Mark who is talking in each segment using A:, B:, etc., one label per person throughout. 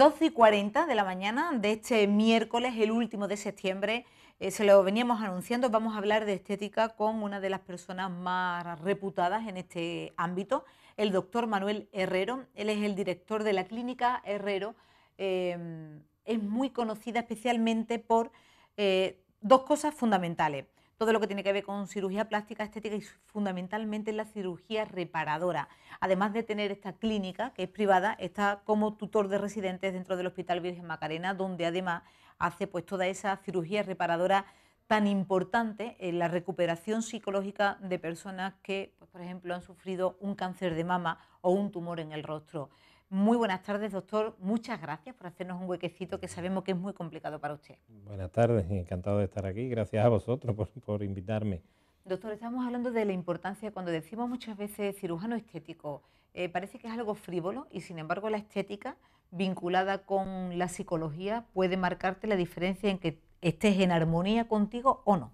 A: 12 y 40 de la mañana de este miércoles, el último de septiembre, eh, se lo veníamos anunciando, vamos a hablar de estética con una de las personas más reputadas en este ámbito, el doctor Manuel Herrero. Él es el director de la clínica Herrero. Em, es muy conocida especialmente por eh, dos cosas fundamentales todo lo que tiene que ver con cirugía plástica, estética y fundamentalmente la cirugía reparadora. Además de tener esta clínica, que es privada, está como tutor de residentes dentro del Hospital Virgen Macarena, donde además hace pues, toda esa cirugía reparadora tan importante en la recuperación psicológica de personas que, pues, por ejemplo, han sufrido un cáncer de mama o un tumor en el rostro. Muy buenas tardes, doctor. Muchas gracias por hacernos un huequecito que sabemos que es muy complicado para usted.
B: Buenas tardes, encantado de estar aquí. Gracias a vosotros por, invitarme.
A: Doctor, estamos hablando de la importancia, cuando decimos muchas veces cirujano estético, eh, parece que es algo frívolo y sin embargo la estética vinculada con la psicología puede marcarte la diferencia en que estés en armonía contigo o no.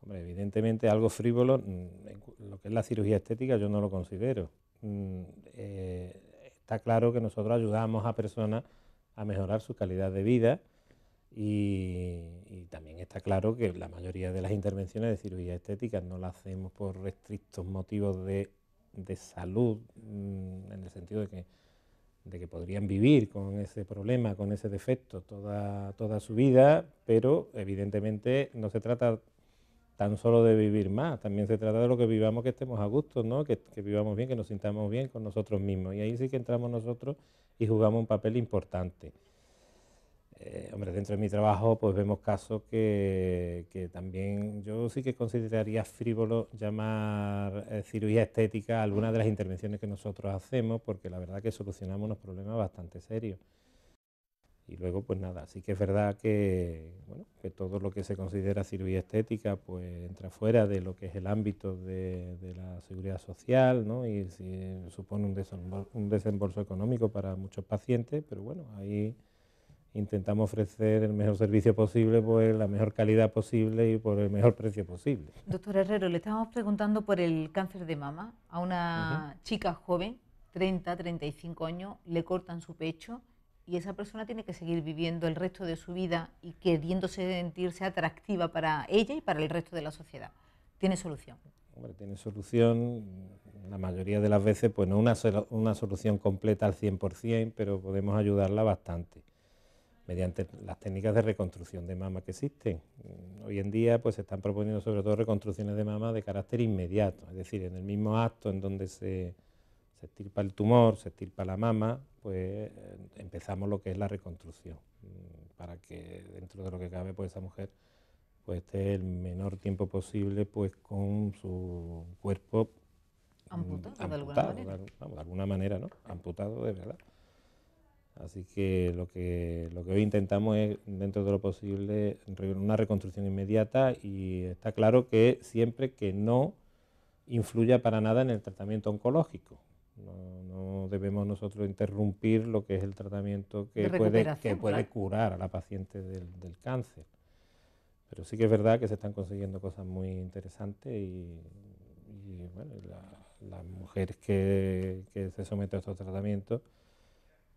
B: Hombre, evidentemente algo frívolo, mm, lo que es la cirugía estética yo no lo considero. Mm, eh, está claro que nosotros ayudamos a personas a mejorar su calidad de vida y, también está claro que la mayoría de las intervenciones de cirugía estética no las hacemos por estrictos motivos de, salud, mm, en el sentido de que, de que podrían vivir con ese problema, con ese defecto toda, toda su vida, pero evidentemente no se trata tan solo de vivir más, también se trata de lo que vivamos, que estemos a gusto, que, vivamos bien, que nos sintamos bien con nosotros mismos. Y ahí sí que entramos nosotros y jugamos un papel importante. Eh, hombre, dentro de mi trabajo pues vemos casos que, también yo sí que consideraría frívolo llamar eh, cirugía estética algunas de las intervenciones que nosotros hacemos porque la verdad que solucionamos unos problemas bastante serios. Y luego, pues nada, sí que es verdad que, bueno, que todo lo que se considera cirugía estética pues entra fuera de lo que es el ámbito de, la seguridad social ¿no? y si, supone un desembolso, económico para muchos pacientes, pero bueno, ahí intentamos ofrecer el mejor servicio posible por la mejor calidad posible y por el mejor precio posible.
A: Doctor Herrero, le estábamos preguntando por el cáncer de mama a una chica joven, 30, 35 años, le cortan su pecho y esa persona tiene que seguir viviendo el resto de su vida y queriéndose sentirse atractiva para ella y para el resto de la sociedad. Tiene solución.
B: tiene solución, mm, la mayoría de las veces, pues no una, una solución completa al 100%, pero podemos ayudarla bastante mediante las técnicas de reconstrucción de mama que existen. Mm, hoy en día pues se están proponiendo sobre todo reconstrucciones de mama de carácter inmediato, es decir, en el mismo acto en donde se, se estirpa el tumor, se estirpa la mama, pues empezamos lo que es la reconstrucción, mm, para que dentro de lo que cabe pues esa mujer pues esté el menor tiempo posible pues con su cuerpo
A: amputado, de mm, alguna manera,
B: de, alguna manera ¿no? amputado de verdad. Así que lo, que lo que hoy intentamos es, dentro de lo posible, una reconstrucción inmediata y está claro que siempre que no influya para nada en el tratamiento oncológico. No, debemos nosotros interrumpir lo que es el tratamiento que, puede, que puede, curar a la paciente del, cáncer. Pero sí que es verdad que se están consiguiendo cosas muy interesantes y, las mujeres que, se someten a estos tratamientos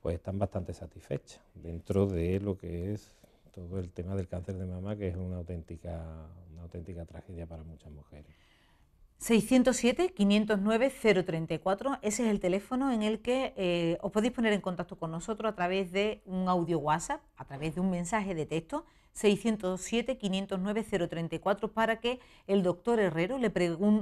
B: pues están bastante satisfechas dentro de lo que es todo el tema del cáncer de mama, que es una auténtica, una auténtica tragedia para
A: muchas mujeres. 607-509-034. Ese es el teléfono en el que eh, os podéis poner en contacto con nosotros a través de un audio WhatsApp, a través de un mensaje de texto. 607-509-034 para que el doctor Herrero le,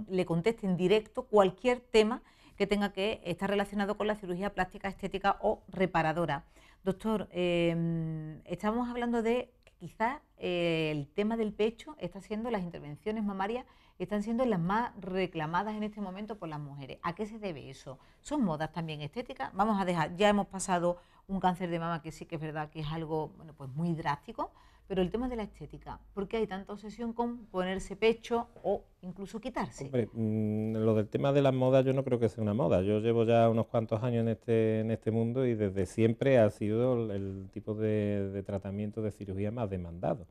A: le conteste en directo cualquier tema que tenga que estar relacionado con la cirugía plástica, estética o reparadora. Doctor, em, estamos hablando de quizás eh, el tema del pecho está siendo las intervenciones mamarias están siendo las más reclamadas en este momento por las mujeres. ¿A qué se debe eso? ¿Son modas también estéticas? Vamos a dejar, ya hemos pasado un cáncer de mama que sí que es verdad que es algo bueno, pues muy drástico, pero el tema de la estética, ¿por qué hay tanta obsesión con ponerse pecho o incluso quitarse?
B: Mm, lo del tema de las modas yo no creo que sea una moda. Yo llevo ya unos cuantos años en este, en este mundo y desde siempre ha sido el, tipo de, tratamiento de cirugía más demandado.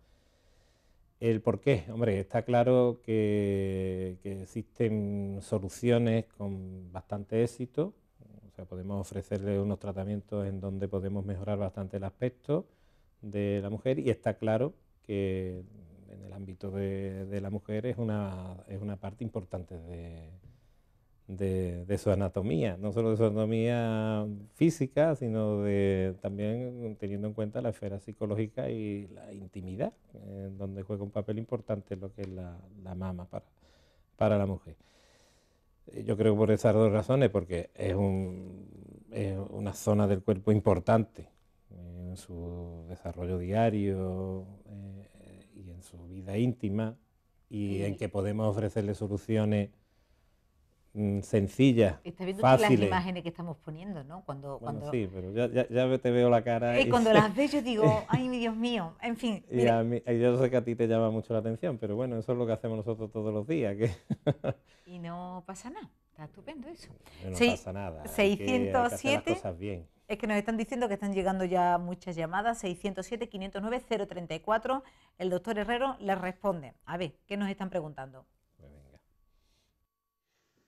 B: El por qué, hombre, está claro que, existen soluciones con bastante éxito, o sea, podemos ofrecerle unos tratamientos en donde podemos mejorar bastante el aspecto de la mujer y está claro que en el ámbito de, de la mujer es una, es una parte importante de, de, su anatomía, no solo de su anatomía física, sino de también teniendo en cuenta la esfera psicológica y la intimidad, donde juega un papel importante lo que es la, mama para, para la mujer. Eh, yo creo que por esas dos razones, porque es, una zona del cuerpo importante en su desarrollo diario eh, y en su vida íntima y en que podemos ofrecerle soluciones Mm, sencilla. Está viendo las imágenes
A: que estamos poniendo, ¿no? Cuando, Sí,
B: pero ya, te veo la cara. Eh, y cuando las
A: ves yo digo, ay, mi Dios mío, en fin. Y
B: a mí, yo sé que a ti te llama mucho la atención, pero bueno, eso es lo que hacemos nosotros todos los días.
A: y no pasa nada, está estupendo eso. No, pasa nada. 607. Es que nos están diciendo que están llegando ya muchas llamadas, 607-509-034. El doctor Herrero les responde. A ver, ¿qué nos están preguntando?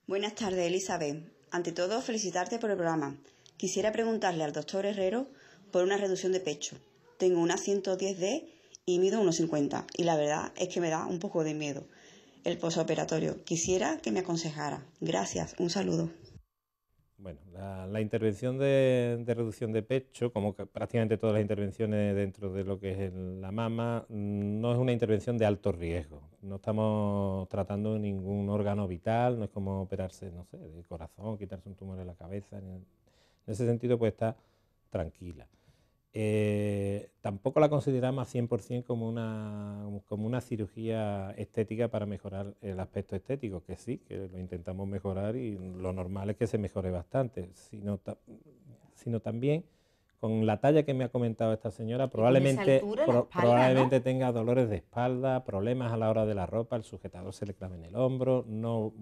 C: Buenas tardes, Elizabeth. Ante todo, felicitarte por el programa. Quisiera preguntarle al doctor Herrero por una reducción de pecho. Tengo una 110D y mido 1,50 y la verdad es que me da un poco de miedo el posoperatorio. Quisiera que me aconsejara. Gracias, un saludo.
B: Bueno, la, intervención de, reducción de pecho, como prácticamente todas las intervenciones dentro de lo que es la mama, mm, no es una intervención de alto riesgo. No estamos tratando ningún órgano vital, no es como operarse, no sé, de corazón, quitarse un tumor en la cabeza. En ese sentido, pues está tranquila. Eh, tampoco la consideramos 100% como una, como una cirugía estética para mejorar el aspecto estético, que sí, que lo intentamos mejorar y lo normal es que se mejore bastante, sino, sino también con la talla que me ha comentado esta señora, probablemente, probablemente tenga dolores de espalda, problemas a la hora de la ropa, el sujetador se le clave en el hombro, no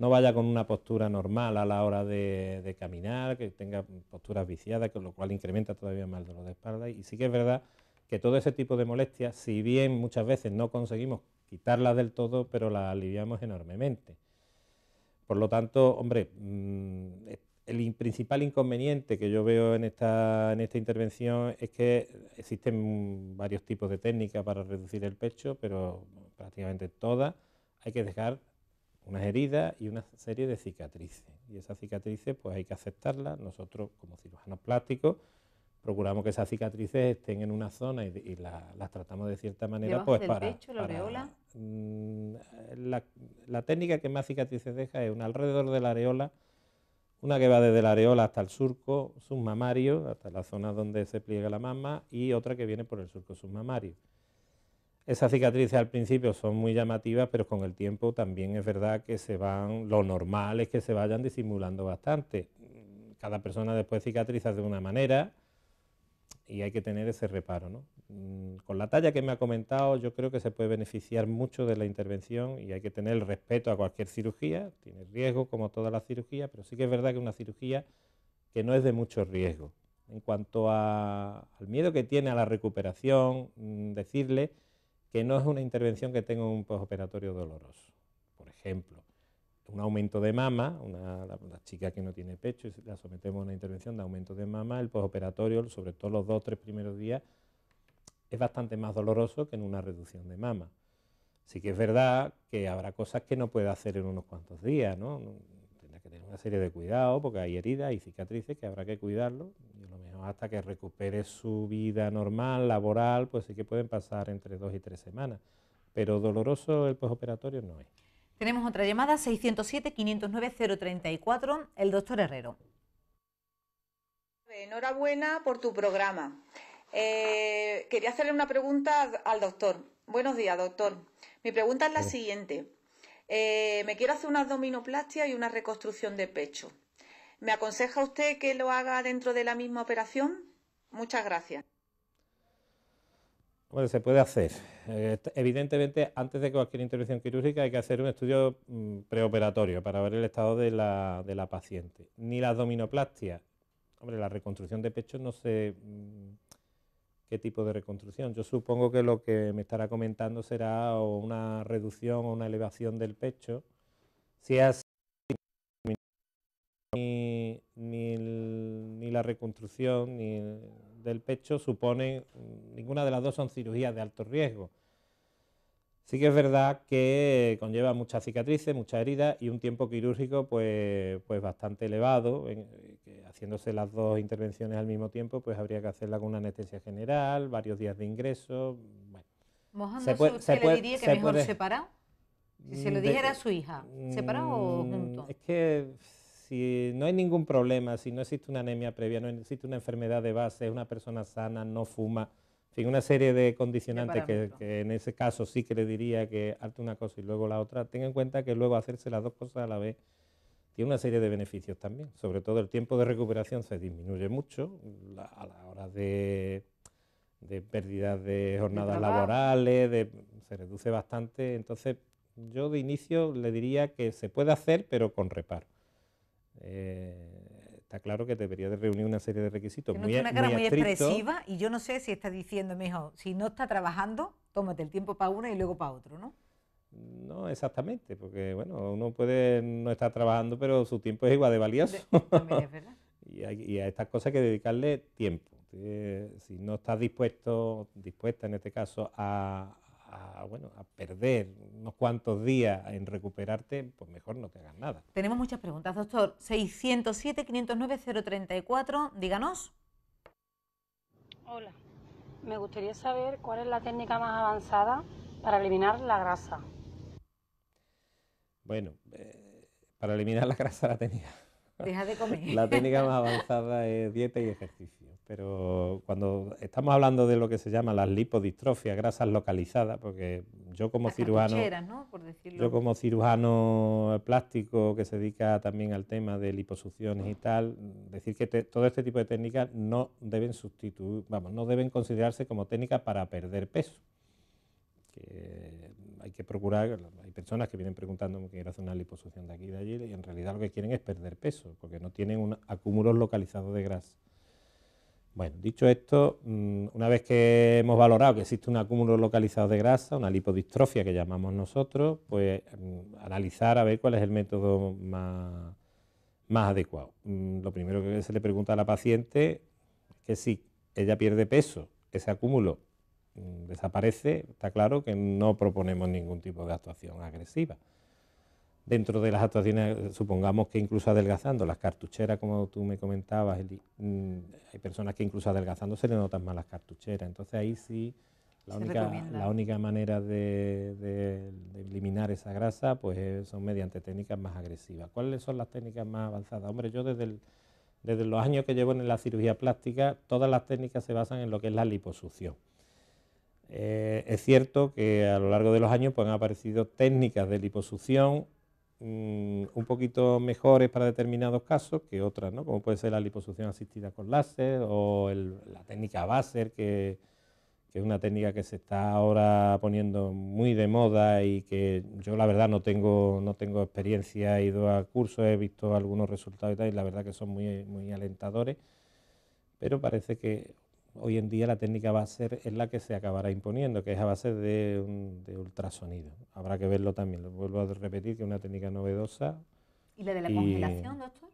B: no vaya con una postura normal a la hora de, caminar, que tenga posturas viciadas, con lo cual incrementa todavía más el dolor de espalda. Y sí que es verdad que todo ese tipo de molestias, si bien muchas veces no conseguimos quitarlas del todo, pero las aliviamos enormemente. Por lo tanto, hombre, mm, el principal inconveniente que yo veo en esta, en esta intervención es que existen varios tipos de técnicas para reducir el pecho, pero prácticamente todas hay que dejar unas heridas y una serie de cicatrices. Y esas cicatrices pues hay que aceptarlas. Nosotros como cirujanos plásticos procuramos que esas cicatrices estén en una zona y, las tratamos de cierta manera pues para... Pecho, la, areola? Mm, la, la, técnica que más cicatrices deja es una alrededor de la areola, una que va desde la areola hasta el surco submamario, hasta la zona donde se pliega la mama, y otra que viene por el surco submamario. Esas cicatrices al principio son muy llamativas, pero con el tiempo también es verdad que se van, lo normal es que se vayan disimulando bastante. Cada persona después cicatriza de una manera y hay que tener ese reparo. Mm, con la talla que me ha comentado, yo creo que se puede beneficiar mucho de la intervención y hay que tener el respeto a cualquier cirugía. Tiene riesgo como toda la cirugía, pero sí que es verdad que es una cirugía que no es de mucho riesgo. En cuanto al miedo que tiene a la recuperación, mm, decirle que no es una intervención que tenga un postoperatorio doloroso. Por ejemplo, un aumento de mama, una, chica que no tiene pecho, y la sometemos a una intervención de aumento de mama, el postoperatorio, sobre todo los dos o tres primeros días, es bastante más doloroso que en una reducción de mama. Sí que es verdad que habrá cosas que no puede hacer en unos cuantos días, ¿no? Tendrá que tener una serie de cuidados porque hay heridas y cicatrices que habrá que cuidarlo hasta que recupere su vida normal, laboral, pues sí que pueden pasar entre dos y tres semanas. Pero doloroso el postoperatorio no es.
A: Tenemos otra llamada, 607-509-034, el doctor Herrero. Enhorabuena por tu programa. Eh, quería hacerle una pregunta al doctor. Buenos días, doctor. Mi pregunta es la siguiente. Eh, me quiero hacer una abdominoplastia y una reconstrucción de pecho. ¿Me aconseja usted que lo haga dentro de la misma operación? Muchas gracias.
B: Bueno, se puede hacer. Eh, evidentemente, antes de cualquier intervención quirúrgica hay que hacer un estudio mm, preoperatorio para ver el estado de la, paciente. Ni la dominoplastia. hombre, la reconstrucción de pecho no sé mm, qué tipo de reconstrucción. Yo supongo que lo que me estará comentando será una reducción o una elevación del pecho. Si es ni, ni, la reconstrucción ni del pecho suponen, mm, ninguna de las dos son cirugías de alto riesgo. Sí que es verdad que conlleva muchas cicatrices, muchas heridas y un tiempo quirúrgico pues, pues bastante elevado. haciéndose las dos intervenciones al mismo tiempo, pues habría que hacerla con una anestesia general, varios días de ingreso. Bueno. se le diría que mejor separado?
A: Si se lo mm, dijera a su hija, ¿separado o mm, junto?
B: Es que si no hay ningún problema, si no existe una anemia previa, no existe una enfermedad de base, es una persona sana, no fuma, en fin, una serie de condicionantes que, en ese caso sí que le diría que harte una cosa y luego la otra, Tenga en cuenta que luego hacerse las dos cosas a la vez tiene una serie de beneficios también. Sobre todo el tiempo de recuperación se disminuye mucho a la hora de, pérdida pérdidas de jornadas laborales, se reduce bastante. Entonces, yo de inicio le diría que se puede hacer, pero con reparo eh, está claro que debería de reunir una serie de requisitos. una cara muy, expresiva
A: y yo no sé si está diciendo, mejor, si no está trabajando, tómate el tiempo para uno y luego para otro, ¿no?
B: No, exactamente, porque bueno, uno puede no estar trabajando, pero su tiempo es igual de valioso. También es verdad. y, a, estas cosas hay que dedicarle tiempo. Eh, si no estás dispuesto, dispuesta en este caso, a, a, bueno, a perder unos cuantos días en recuperarte, pues mejor no te hagas nada.
A: Tenemos muchas preguntas, doctor. 607-509-034, díganos. Hola, me gustaría
C: saber cuál es la técnica más avanzada para eliminar la grasa.
B: Bueno, eh, para eliminar la grasa la técnica. Deja de comer. La técnica más avanzada es dieta y ejercicio. Pero cuando estamos hablando de lo que se llama las lipodistrofias, grasas localizadas, porque yo como cirujano, yo como cirujano plástico que se dedica también al tema de liposucciones y tal, decir que todo este tipo de técnicas no deben sustituir, vamos, no deben considerarse como técnicas para perder peso. hay que procurar, hay personas que vienen preguntando que quiero hacer una liposucción de aquí y de allí y en realidad lo que quieren es perder peso, porque no tienen un acúmulos localizado de grasa. Bueno, dicho esto, mm, una vez que hemos valorado que existe un acúmulo localizado de grasa, una lipodistrofia que llamamos nosotros, pues mm, analizar a ver cuál es el método más, adecuado. Mm, lo primero que se le pregunta a la paciente es que si ella pierde peso, ese acúmulo desaparece, está claro que no proponemos ningún tipo de actuación agresiva dentro de las actuaciones, supongamos que incluso adelgazando, las cartucheras, como tú me comentabas, mm, hay personas que incluso adelgazando se le notan más las cartucheras. Entonces ahí sí, la, única, manera de, eliminar esa grasa pues eh, son mediante técnicas más agresivas. ¿Cuáles son las técnicas más avanzadas? Hombre, yo desde, desde los años que llevo en la cirugía plástica, todas las técnicas se basan en lo que es la liposucción. Eh, es cierto que a lo largo de los años pues, han aparecido técnicas de liposucción Mm, un poquito mejores para determinados casos que otras, como puede ser la liposucción asistida con láser o la técnica Baser, que, es una técnica que se está ahora poniendo muy de moda y que yo la verdad no tengo, no tengo experiencia, he ido a cursos, he visto algunos resultados y tal, y la verdad que son muy, muy alentadores, pero parece que hoy en día la técnica va a ser es la que se acabará imponiendo, que es a base de, ultrasonido. Habrá que verlo también, lo vuelvo a repetir, que es una técnica novedosa. ¿Y la de la congelación, doctor?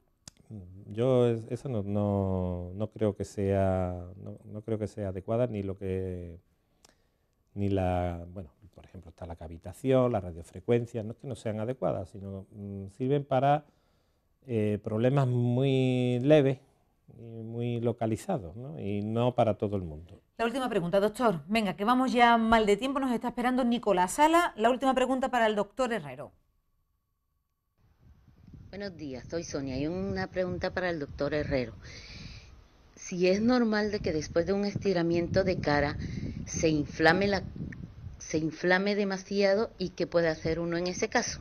B: Yo eso no, creo que sea no, creo que sea adecuada ni lo que ni la bueno por ejemplo está la cavitación la radiofrecuencia no es que no sean adecuadas sino mm, sirven para eh, problemas muy leves muy localizado ¿no? y no para todo el mundo.
A: La última pregunta, doctor. Venga, que vamos ya mal de tiempo, nos está esperando Nicolás Sala. La última pregunta para el doctor Herrero. Buenos días, soy Sonia. Hay una pregunta para el doctor Herrero. Si es normal de que después de un estiramiento de cara se inflame, la, se inflame demasiado y qué puede hacer uno en ese caso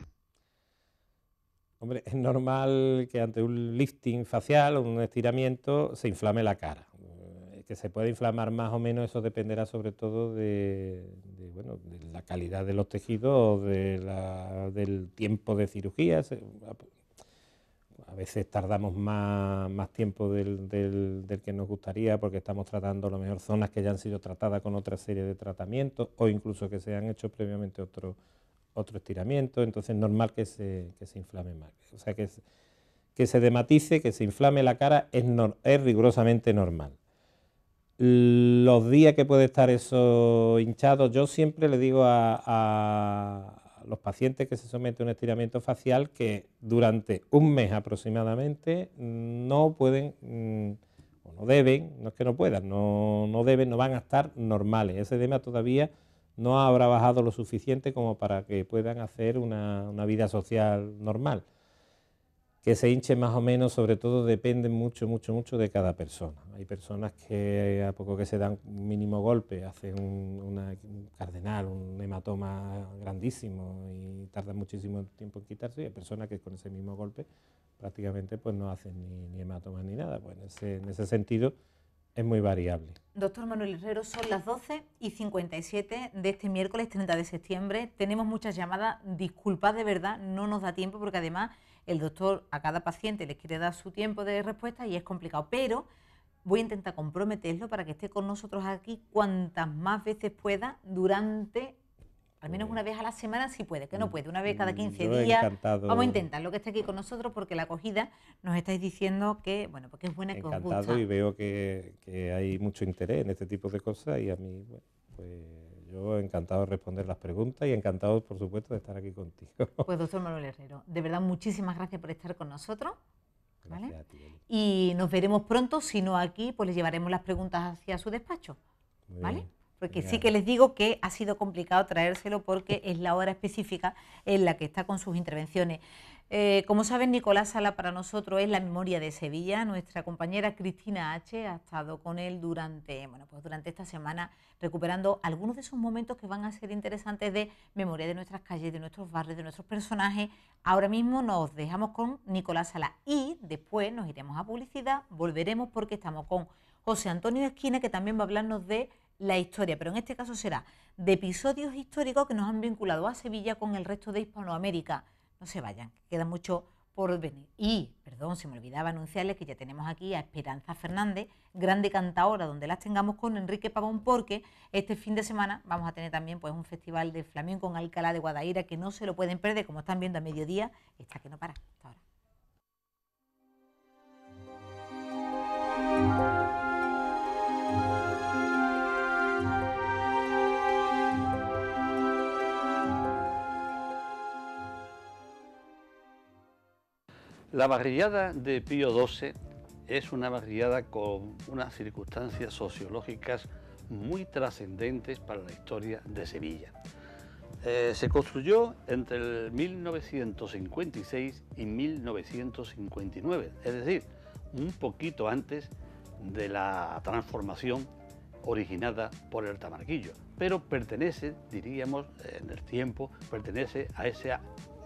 B: es normal que ante un lifting facial o un estiramiento se inflame la cara. Eh, que se puede inflamar más o menos, eso dependerá sobre todo de, la calidad de los tejidos, del tiempo de cirugía. A veces tardamos más, tiempo del, que nos gustaría porque estamos tratando a lo mejor zonas que ya han sido tratadas con otra serie de tratamientos o incluso que se han hecho previamente otros otro estiramiento, entonces es normal que se, inflame más. O sea, que, que se dematice, que se inflame la cara es, es rigurosamente normal. Los días que puede estar eso hinchado, yo siempre le digo a, los pacientes que se someten a un estiramiento facial que durante un mes aproximadamente no pueden... Mm, o no deben, no es que no puedan, no, no, deben, no van a estar normales. Ese edema todavía no habrá bajado lo suficiente como para que puedan hacer una, vida social normal. Que se hinche más o menos, sobre todo, depende mucho, mucho, mucho de cada persona. Hay personas que a poco que se dan un mínimo golpe, hacen un, cardenal, un hematoma grandísimo y tardan muchísimo tiempo en quitarse, y hay personas que con ese mismo golpe prácticamente pues no hacen ni, ni hematomas ni nada. Pues en ese sentido es muy variable.
A: Doctor Manuel Herrero, son las 12 y 57 de este miércoles 30 de septiembre. Tenemos muchas llamadas. Disculpad de verdad, no nos da tiempo porque además el doctor a cada paciente le quiere dar su tiempo de respuesta y es complicado. Pero voy a intentar comprometerlo para que esté con nosotros aquí cuantas más veces pueda durante al menos una mm. vez a la semana si puede, que no mm, puede, una vez cada 15 mm, días. Vamos a intentar lo que esté aquí con nosotros porque la acogida nos estáis diciendo que, bueno, porque es buena y Encantado que y
B: veo que, hay mucho interés en este tipo de cosas y a mí, bueno, pues yo encantado de responder las preguntas y encantado, por supuesto, de estar aquí contigo. Pues
A: doctor Manuel Herrero, de verdad muchísimas gracias por estar con nosotros. y nos veremos pronto, si no aquí, pues le llevaremos las preguntas hacia su despacho. ¿Vale? Porque sí que les digo que ha sido complicado traérselo porque es la hora específica en la que está con sus intervenciones. Eh, como saben, Nicolás Sala para nosotros es la memoria de Sevilla. Nuestra compañera Cristina H. ha estado con él durante, bueno, pues durante esta semana recuperando algunos de esos momentos que van a ser interesantes de memoria de nuestras calles, de nuestros barrios, de nuestros personajes. Ahora mismo nos dejamos con Nicolás Sala y después nos iremos a publicidad, volveremos porque estamos con José Antonio Esquina que también va a hablarnos de la historia, pero en este caso será de episodios históricos que nos han vinculado a Sevilla con el resto de Hispanoamérica. No se vayan, queda mucho por venir. Y, perdón, se me olvidaba anunciarles que ya tenemos aquí a Esperanza Fernández, grande cantaora, donde las tengamos con Enrique Pavón, porque este fin de semana vamos a tener también pues, un festival de flamenco en Alcalá de Guadaira que no se lo pueden perder, como están viendo a mediodía, está que no para hasta ahora.
C: La barriada de Pío XII es una barriada con unas circunstancias sociológicas muy trascendentes para la historia de Sevilla. Eh, se construyó entre el 1956 y 1959, es decir, un poquito antes de la transformación originada por el Tamarquillo, pero pertenece, diríamos, en el tiempo, pertenece a ese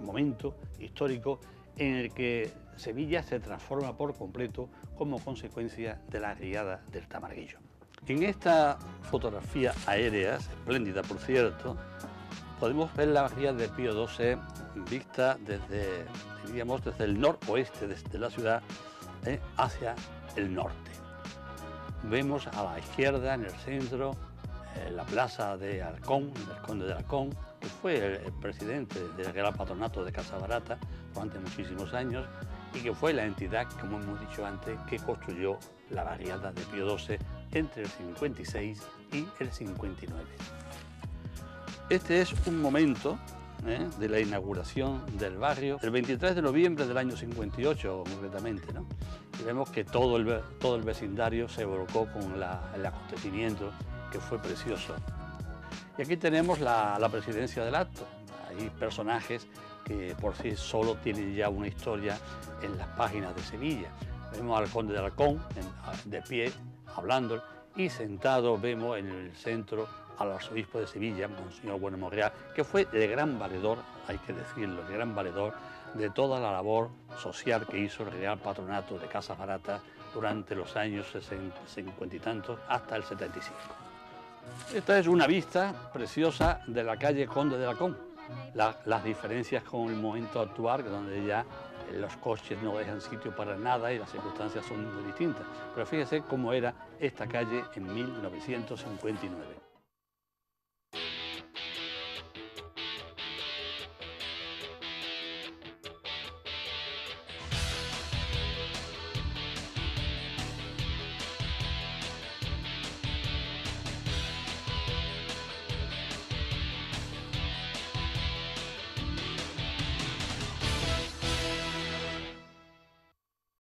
C: momento histórico en el que Sevilla se transforma por completo como consecuencia de la riada del Tamarguillo. En esta fotografía aérea, espléndida por cierto, podemos ver la barriada de Pío XII vista desde, diríamos, desde el noroeste, de la ciudad, eh, hacia el norte. Vemos a la izquierda, en el centro, eh, la plaza de Alcón, del conde de Alcón, que fue el, presidente del gran patronato de Casa Barata, durante muchísimos años y que fue la entidad, como hemos dicho antes, que construyó la barriada de Pío XII entre el 56 y el 59. Este es un momento ¿eh? de la inauguración del barrio, el 23 de noviembre del año 58 concretamente, ¿no? y vemos que todo el, todo el vecindario se volcó con el acontecimiento que fue precioso. Y aquí tenemos la, la presidencia del acto, hay personajes que por sí solo tiene ya una historia en las páginas de Sevilla. Vemos al conde de Alcón de pie, hablando, y sentado vemos en el centro al arzobispo de Sevilla, Monseñor Bueno Morreal, que fue de gran valedor, hay que decirlo, el gran valedor de toda la labor social que hizo el Real Patronato de Casas Baratas durante los años 60, 50 y tantos hasta el 75. Esta es una vista preciosa de la calle Conde de Alcón las diferencias con el momento actual, donde ya los coches no dejan sitio para nada y las circunstancias son muy distintas. Pero fíjese cómo era esta calle en 1959.